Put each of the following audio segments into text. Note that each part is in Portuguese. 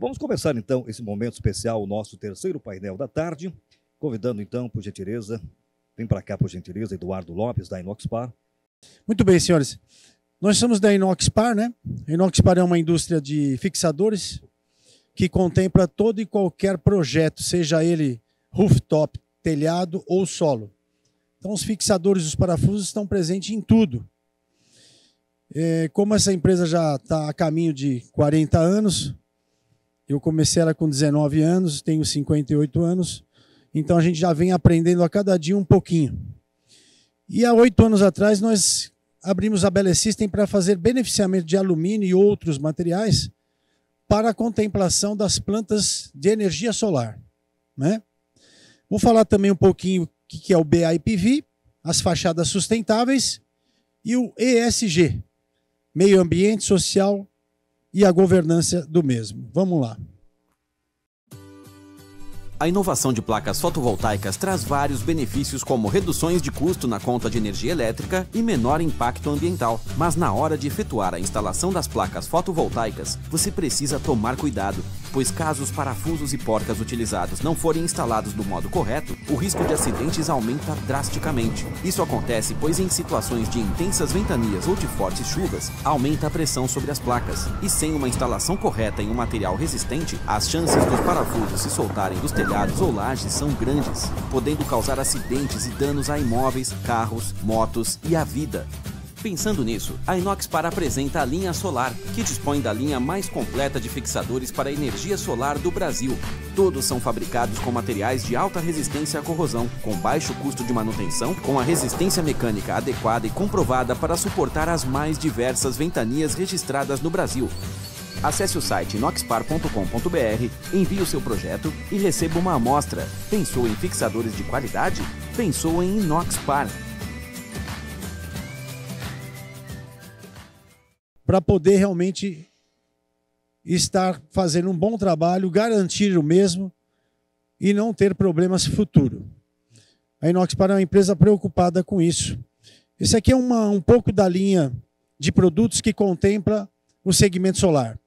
Vamos começar então esse momento especial, o nosso terceiro painel da tarde, convidando então, por gentileza, vem para cá, por gentileza, Eduardo Lopes, da Inoxpar. Muito bem, senhores. Nós somos da Inoxpar, né? A Inoxpar é uma indústria de fixadores que contempla todo e qualquer projeto, seja ele rooftop, telhado ou solo. Então, os fixadores e os parafusos estão presentes em tudo. É, como essa empresa já está a caminho de 40 anos, eu comecei ela com 19 anos, tenho 58 anos, então a gente já vem aprendendo a cada dia um pouquinho. E há oito anos atrás nós abrimos a Belle System para fazer beneficiamento de alumínio e outros materiais para a contemplação das plantas de energia solar. Né? Vou falar também um pouquinho o que é o BIPV, as fachadas sustentáveis, e o ESG, meio ambiente, social e a governança do mesmo. Vamos lá. A inovação de placas fotovoltaicas traz vários benefícios, como reduções de custo na conta de energia elétrica e menor impacto ambiental. Mas na hora de efetuar a instalação das placas fotovoltaicas, você precisa tomar cuidado pois caso os parafusos e porcas utilizados não forem instalados do modo correto, o risco de acidentes aumenta drasticamente. Isso acontece pois em situações de intensas ventanias ou de fortes chuvas, aumenta a pressão sobre as placas, e sem uma instalação correta em um material resistente, as chances dos parafusos se soltarem dos telhados ou lajes são grandes, podendo causar acidentes e danos a imóveis, carros, motos e a vida. Pensando nisso, a Inoxpar apresenta a linha solar, que dispõe da linha mais completa de fixadores para energia solar do Brasil. Todos são fabricados com materiais de alta resistência à corrosão, com baixo custo de manutenção, com a resistência mecânica adequada e comprovada para suportar as mais diversas ventanias registradas no Brasil. Acesse o site inoxpar.com.br, envie o seu projeto e receba uma amostra. Pensou em fixadores de qualidade? Pensou em Inoxpar. para poder realmente estar fazendo um bom trabalho, garantir o mesmo e não ter problemas futuro. A Inox é uma empresa preocupada com isso. Esse aqui é uma, um pouco da linha de produtos que contempla o segmento solar.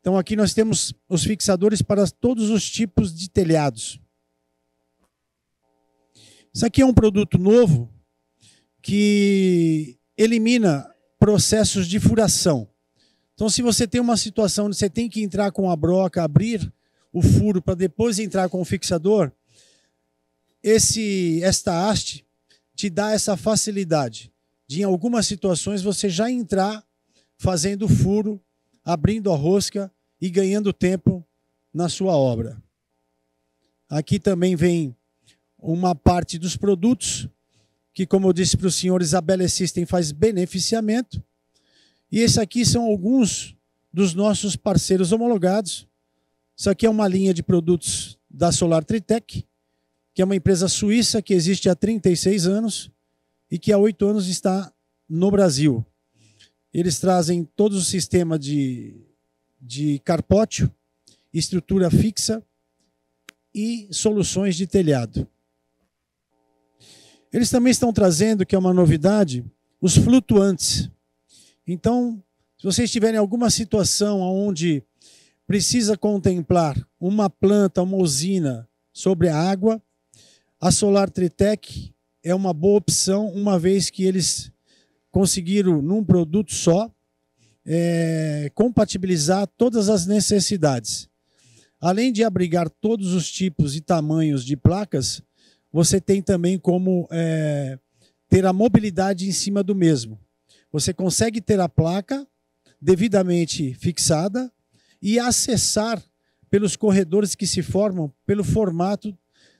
Então aqui nós temos os fixadores para todos os tipos de telhados. Isso aqui é um produto novo que elimina processos de furação. Então, se você tem uma situação onde você tem que entrar com a broca, abrir o furo para depois entrar com o fixador, esse esta haste te dá essa facilidade de, em algumas situações, você já entrar fazendo o furo, abrindo a rosca e ganhando tempo na sua obra. Aqui também vem uma parte dos produtos que, como eu disse para os senhores a Isabela System faz beneficiamento. E esse aqui são alguns dos nossos parceiros homologados. Isso aqui é uma linha de produtos da Solar Tritec, que é uma empresa suíça que existe há 36 anos e que há oito anos está no Brasil. Eles trazem todo o sistema de, de carpótio estrutura fixa e soluções de telhado. Eles também estão trazendo, que é uma novidade, os flutuantes. Então, se vocês tiverem alguma situação onde precisa contemplar uma planta, uma usina sobre a água, a Solar Tritec é uma boa opção, uma vez que eles conseguiram, num produto só, é, compatibilizar todas as necessidades. Além de abrigar todos os tipos e tamanhos de placas, você tem também como é, ter a mobilidade em cima do mesmo. Você consegue ter a placa devidamente fixada e acessar pelos corredores que se formam pelo formato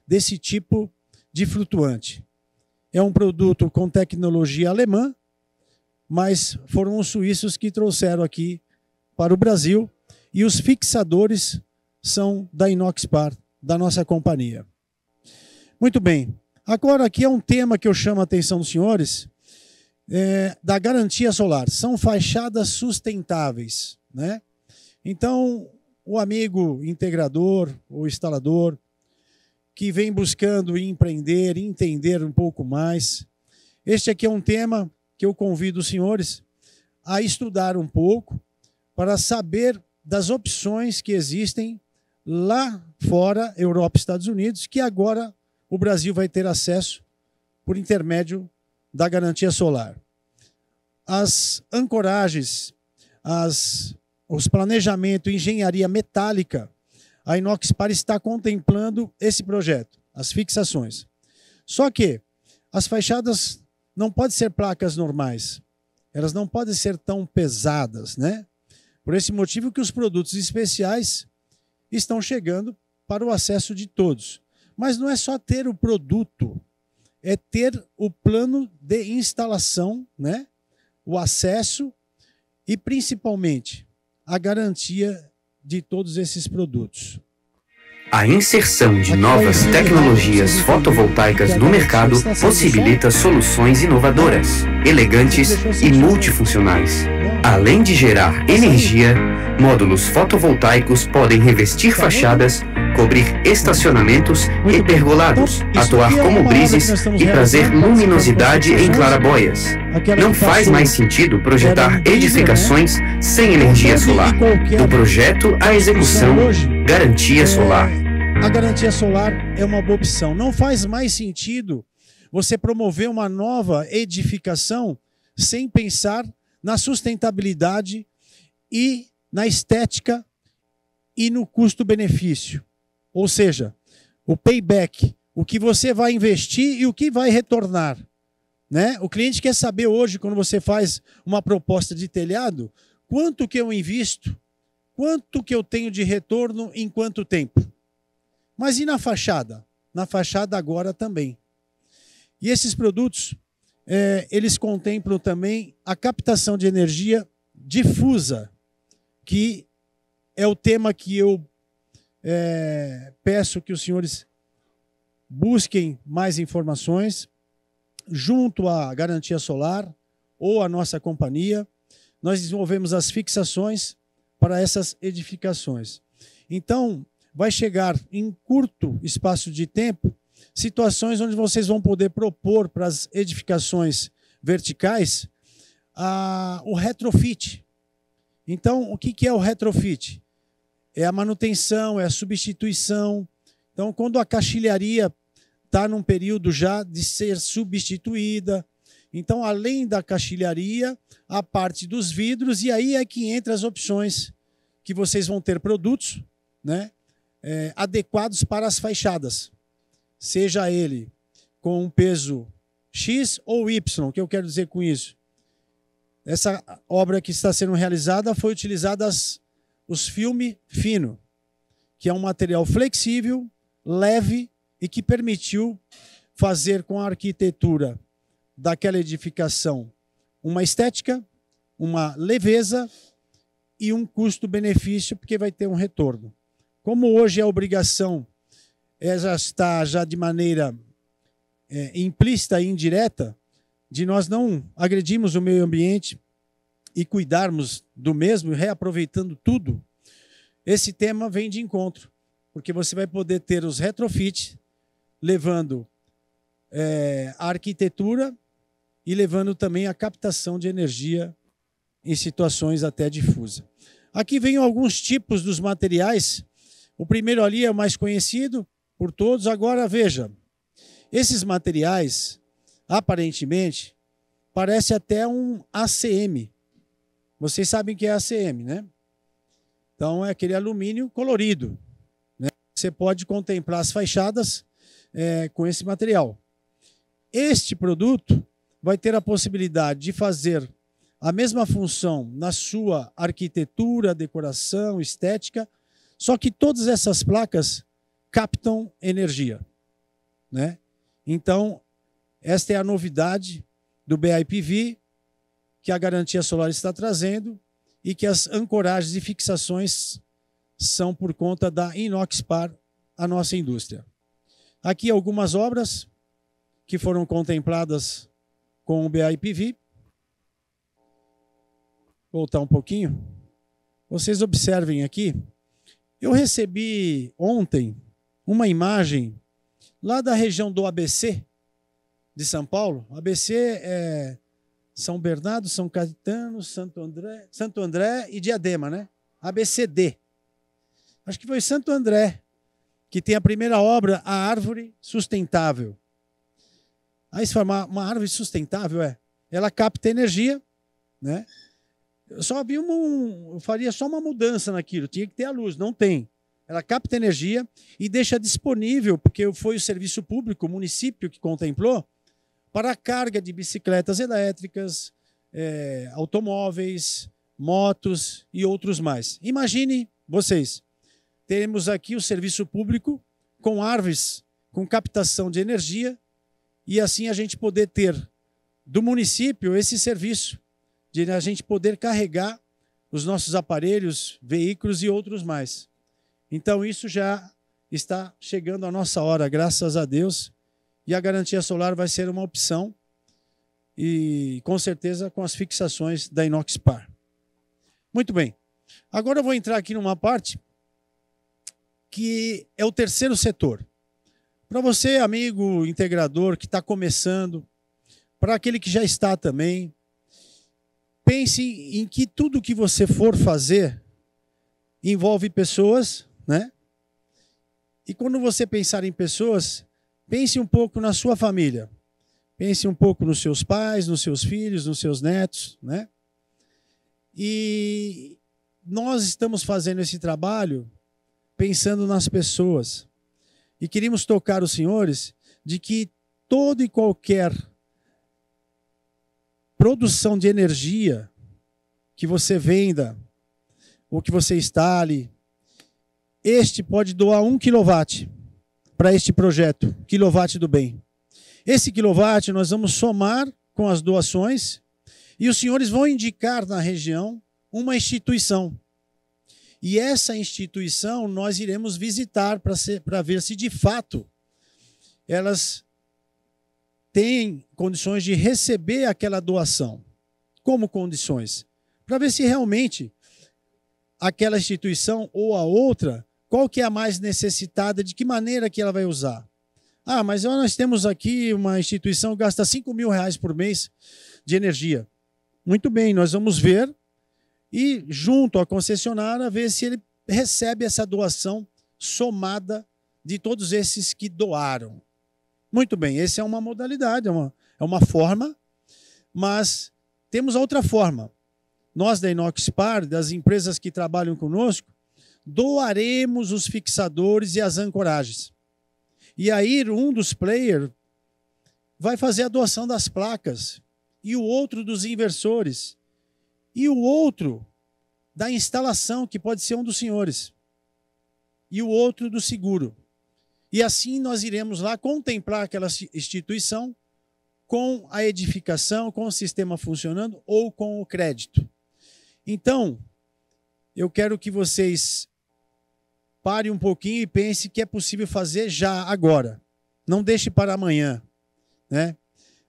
desse tipo de flutuante. É um produto com tecnologia alemã, mas foram os suíços que trouxeram aqui para o Brasil e os fixadores são da Inoxpar, da nossa companhia. Muito bem. Agora aqui é um tema que eu chamo a atenção dos senhores, é, da garantia solar. São fachadas sustentáveis. Né? Então, o amigo integrador ou instalador que vem buscando empreender, entender um pouco mais, este aqui é um tema que eu convido os senhores a estudar um pouco para saber das opções que existem lá fora, Europa e Estados Unidos, que agora o Brasil vai ter acesso por intermédio da garantia solar. As ancoragens, as, os planejamento, engenharia metálica, a inox para está contemplando esse projeto, as fixações. Só que as fachadas não podem ser placas normais. Elas não podem ser tão pesadas, né? Por esse motivo que os produtos especiais estão chegando para o acesso de todos. Mas não é só ter o produto, é ter o plano de instalação, né? o acesso e principalmente a garantia de todos esses produtos. A inserção de novas tecnologias fotovoltaicas no mercado possibilita soluções inovadoras, elegantes e multifuncionais. Além de gerar energia, módulos fotovoltaicos podem revestir tá fachadas cobrir estacionamentos e pergolados, atuar é como brises e trazer luminosidade em clarabóias. Não faz mais sentido projetar edificações né? sem energia solar. Do projeto à execução, garantia é, solar. A garantia solar é uma boa opção. Não faz mais sentido você promover uma nova edificação sem pensar na sustentabilidade e na estética e no custo-benefício. Ou seja, o payback, o que você vai investir e o que vai retornar. Né? O cliente quer saber hoje, quando você faz uma proposta de telhado, quanto que eu invisto, quanto que eu tenho de retorno em quanto tempo. Mas e na fachada? Na fachada agora também. E esses produtos, é, eles contemplam também a captação de energia difusa, que é o tema que eu é, peço que os senhores busquem mais informações junto à Garantia Solar ou à nossa companhia. Nós desenvolvemos as fixações para essas edificações. Então, vai chegar em curto espaço de tempo situações onde vocês vão poder propor para as edificações verticais a, ah, o retrofit. Então, o que, que é o retrofit? é a manutenção, é a substituição. Então, quando a caixilharia está num período já de ser substituída, então, além da caixilharia, a parte dos vidros, e aí é que entra as opções que vocês vão ter produtos né, é, adequados para as fachadas. Seja ele com um peso X ou Y, o que eu quero dizer com isso? Essa obra que está sendo realizada foi utilizada as os filme fino, que é um material flexível, leve e que permitiu fazer com a arquitetura daquela edificação uma estética, uma leveza e um custo-benefício, porque vai ter um retorno. Como hoje a obrigação já está já de maneira é, implícita e indireta, de nós não agredirmos o meio ambiente e cuidarmos do mesmo, reaproveitando tudo, esse tema vem de encontro, porque você vai poder ter os retrofits levando é, a arquitetura e levando também a captação de energia em situações até difusa. Aqui vem alguns tipos dos materiais. O primeiro ali é o mais conhecido por todos. Agora veja, esses materiais aparentemente parece até um ACM, vocês sabem que é ACM, né? Então é aquele alumínio colorido. Né? Você pode contemplar as fachadas é, com esse material. Este produto vai ter a possibilidade de fazer a mesma função na sua arquitetura, decoração, estética, só que todas essas placas captam energia. Né? Então, esta é a novidade do BIPV que a garantia solar está trazendo e que as ancoragens e fixações são por conta da Inoxpar, a nossa indústria. Aqui algumas obras que foram contempladas com o BIPV. Voltar um pouquinho. Vocês observem aqui, eu recebi ontem uma imagem lá da região do ABC de São Paulo. ABC é são Bernardo, São Caetano, Santo André, Santo André e Diadema, né? ABCD. Acho que foi Santo André que tem a primeira obra, a árvore sustentável. Aí ah, se formar uma árvore sustentável é, ela capta energia, né? Eu só havia um, eu faria só uma mudança naquilo, tinha que ter a luz, não tem. Ela capta energia e deixa disponível, porque foi o serviço público, o município que contemplou, para a carga de bicicletas elétricas, é, automóveis, motos e outros mais. Imagine vocês, teremos aqui o serviço público com árvores, com captação de energia e assim a gente poder ter do município esse serviço de a gente poder carregar os nossos aparelhos, veículos e outros mais. Então isso já está chegando à nossa hora, graças a Deus. E a garantia solar vai ser uma opção e com certeza com as fixações da Inoxpar. Muito bem. Agora eu vou entrar aqui numa parte que é o terceiro setor. Para você, amigo integrador que está começando, para aquele que já está também, pense em que tudo que você for fazer envolve pessoas, né? E quando você pensar em pessoas, Pense um pouco na sua família. Pense um pouco nos seus pais, nos seus filhos, nos seus netos, né? E nós estamos fazendo esse trabalho pensando nas pessoas. E queríamos tocar os senhores de que todo e qualquer produção de energia que você venda ou que você instale, este pode doar um quilowatt para este projeto, Quilowatt do Bem. Esse quilowatt nós vamos somar com as doações e os senhores vão indicar na região uma instituição. E essa instituição nós iremos visitar para ver se de fato elas têm condições de receber aquela doação. Como condições? Para ver se realmente aquela instituição ou a outra qual que é a mais necessitada, de que maneira que ela vai usar. Ah, mas nós temos aqui uma instituição que gasta 5 mil reais por mês de energia. Muito bem, nós vamos ver e, junto à concessionária, ver se ele recebe essa doação somada de todos esses que doaram. Muito bem, essa é uma modalidade, é uma, é uma forma, mas temos outra forma. Nós da Inoxpar, das empresas que trabalham conosco, doaremos os fixadores e as ancoragens. E aí um dos players vai fazer a doação das placas e o outro dos inversores e o outro da instalação que pode ser um dos senhores e o outro do seguro. E assim nós iremos lá contemplar aquela instituição com a edificação, com o sistema funcionando ou com o crédito. Então, eu quero que vocês Pare um pouquinho e pense que é possível fazer já, agora. Não deixe para amanhã. Né?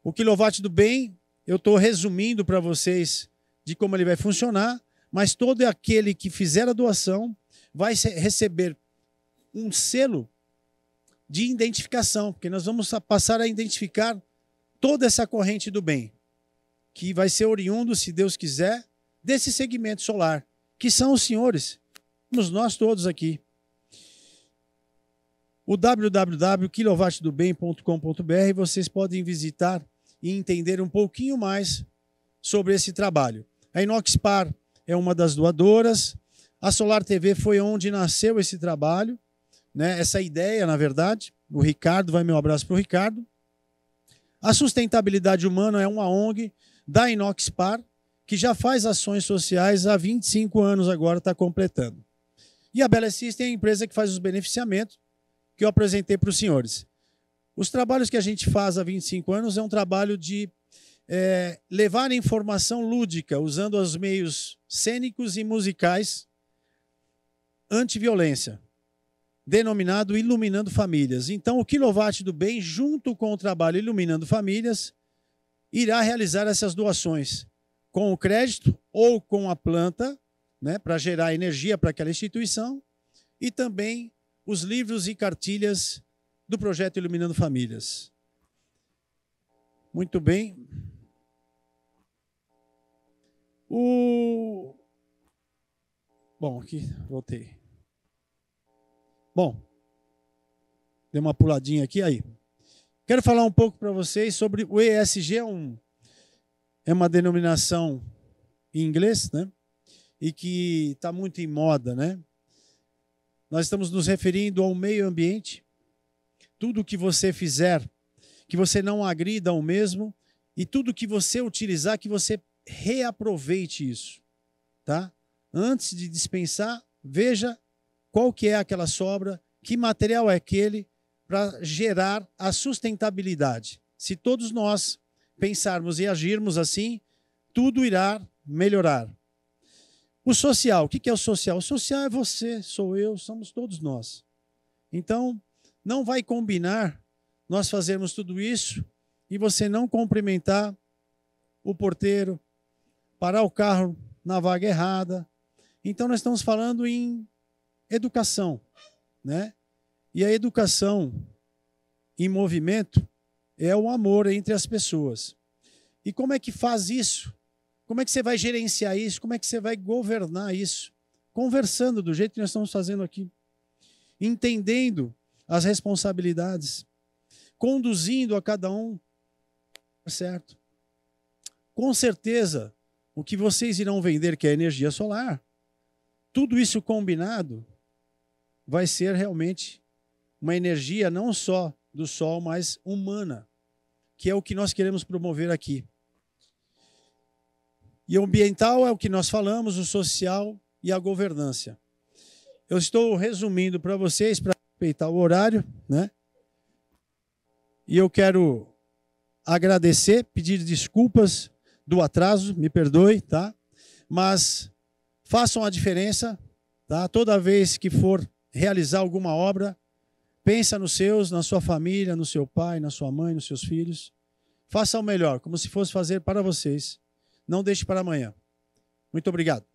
O quilowatt do bem, eu estou resumindo para vocês de como ele vai funcionar, mas todo aquele que fizer a doação vai receber um selo de identificação, porque nós vamos passar a identificar toda essa corrente do bem, que vai ser oriundo, se Deus quiser, desse segmento solar, que são os senhores, nós todos aqui o www.quilowattdobem.com.br. Vocês podem visitar e entender um pouquinho mais sobre esse trabalho. A Inoxpar é uma das doadoras. A Solar TV foi onde nasceu esse trabalho, né? essa ideia, na verdade. O Ricardo, vai meu abraço para o Ricardo. A Sustentabilidade Humana é uma ONG da Inoxpar, que já faz ações sociais há 25 anos agora, está completando. E a Bela System é a empresa que faz os beneficiamentos que eu apresentei para os senhores. Os trabalhos que a gente faz há 25 anos é um trabalho de é, levar informação lúdica, usando os meios cênicos e musicais, antiviolência, denominado Iluminando Famílias. Então, o Quilowatt do Bem, junto com o trabalho Iluminando Famílias, irá realizar essas doações com o crédito ou com a planta, né, para gerar energia para aquela instituição, e também os livros e cartilhas do projeto Iluminando Famílias. Muito bem. O Bom, aqui voltei. Bom, dei uma puladinha aqui aí. Quero falar um pouco para vocês sobre o ESG, é, um, é uma denominação em inglês, né? E que está muito em moda, né? Nós estamos nos referindo ao meio ambiente. Tudo que você fizer, que você não agrida ao mesmo, e tudo que você utilizar, que você reaproveite isso, tá? Antes de dispensar, veja qual que é aquela sobra, que material é aquele para gerar a sustentabilidade. Se todos nós pensarmos e agirmos assim, tudo irá melhorar. O social, o que é o social? O social é você, sou eu, somos todos nós. Então, não vai combinar nós fazermos tudo isso e você não cumprimentar o porteiro, parar o carro na vaga errada. Então, nós estamos falando em educação, né? E a educação em movimento é o amor entre as pessoas. E como é que faz isso? Como é que você vai gerenciar isso? Como é que você vai governar isso? Conversando do jeito que nós estamos fazendo aqui, entendendo as responsabilidades, conduzindo a cada um tá certo. Com certeza, o que vocês irão vender, que é energia solar, tudo isso combinado vai ser realmente uma energia não só do sol, mas humana, que é o que nós queremos promover aqui. E o ambiental é o que nós falamos, o social e a governança. Eu estou resumindo para vocês, para respeitar o horário, né? E eu quero agradecer, pedir desculpas do atraso, me perdoe, tá? Mas façam a diferença, tá? Toda vez que for realizar alguma obra, pensa nos seus, na sua família, no seu pai, na sua mãe, nos seus filhos. Faça o melhor, como se fosse fazer para vocês não deixe para amanhã. Muito obrigado.